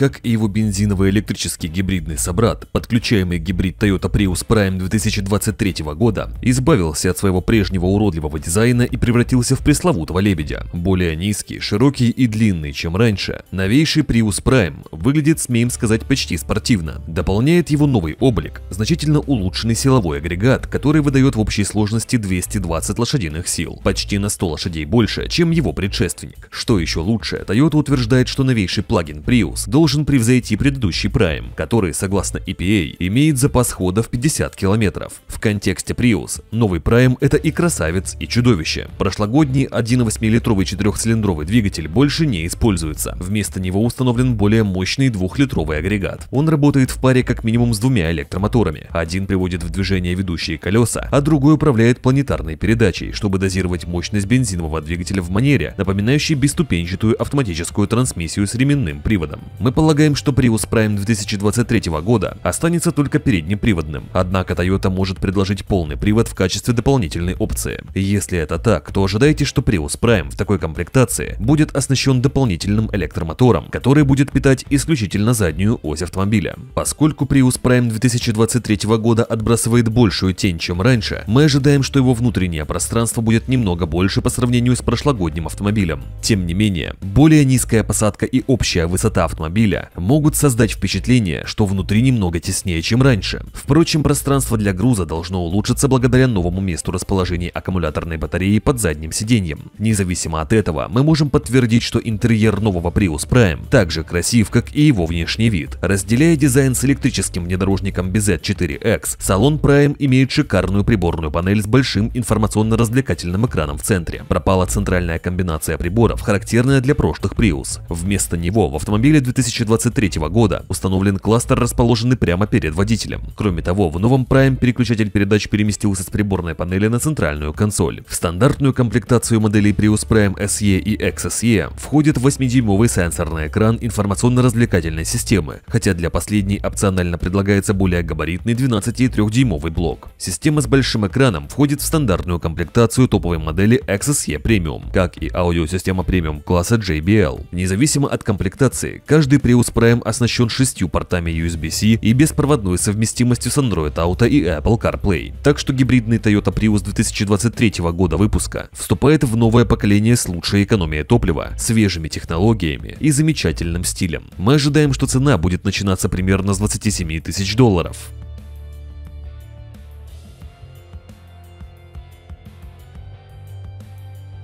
Как и его бензиновый электрический гибридный собрат, подключаемый гибрид Toyota Prius Prime 2023 года избавился от своего прежнего уродливого дизайна и превратился в пресловутого лебедя. Более низкий, широкий и длинный, чем раньше, новейший Prius Prime выглядит, смеем сказать, почти спортивно. Дополняет его новый облик, значительно улучшенный силовой агрегат, который выдает в общей сложности 220 лошадиных сил, почти на 100 лошадей больше, чем его предшественник. Что еще лучше, Toyota утверждает, что новейший плагин Prius должен должен превзойти предыдущий Prime, который, согласно EPA, имеет запас хода в 50 километров. В контексте Prius новый Prime это и красавец, и чудовище. Прошлогодний 1,8-литровый четырехцилиндровый двигатель больше не используется. Вместо него установлен более мощный двухлитровый агрегат. Он работает в паре как минимум с двумя электромоторами. Один приводит в движение ведущие колеса, а другой управляет планетарной передачей, чтобы дозировать мощность бензинового двигателя в манере, напоминающей бесступенчатую автоматическую трансмиссию с ременным приводом. Мы Полагаем, что Prius Prime 2023 года останется только переднеприводным, однако Toyota может предложить полный привод в качестве дополнительной опции. Если это так, то ожидайте, что Prius Prime в такой комплектации будет оснащен дополнительным электромотором, который будет питать исключительно заднюю ось автомобиля. Поскольку Prius Prime 2023 года отбрасывает большую тень, чем раньше, мы ожидаем, что его внутреннее пространство будет немного больше по сравнению с прошлогодним автомобилем. Тем не менее, более низкая посадка и общая высота автомобиля автомобиля могут создать впечатление, что внутри немного теснее, чем раньше. Впрочем, пространство для груза должно улучшиться благодаря новому месту расположения аккумуляторной батареи под задним сиденьем. Независимо от этого, мы можем подтвердить, что интерьер нового Prius Prime также красив, как и его внешний вид. Разделяя дизайн с электрическим внедорожником BZ4X, салон Prime имеет шикарную приборную панель с большим информационно-развлекательным экраном в центре. Пропала центральная комбинация приборов, характерная для прошлых Prius. Вместо него в автомобиле 2000 2023 года установлен кластер, расположенный прямо перед водителем. Кроме того, в новом Prime переключатель передач переместился с приборной панели на центральную консоль. В стандартную комплектацию моделей Prius Prime SE и XSE входит 8-дюймовый сенсорный экран информационно-развлекательной системы, хотя для последней опционально предлагается более габаритный 12,3-дюймовый блок. Система с большим экраном входит в стандартную комплектацию топовой модели XSE Premium, как и аудиосистема премиум класса JBL. Независимо от комплектации, каждый Prius Prime оснащен шестью портами USB-C и беспроводной совместимостью с Android Auto и Apple CarPlay. Так что гибридный Toyota Prius 2023 года выпуска вступает в новое поколение с лучшей экономией топлива, свежими технологиями и замечательным стилем. Мы ожидаем, что цена будет начинаться примерно с 27 тысяч долларов.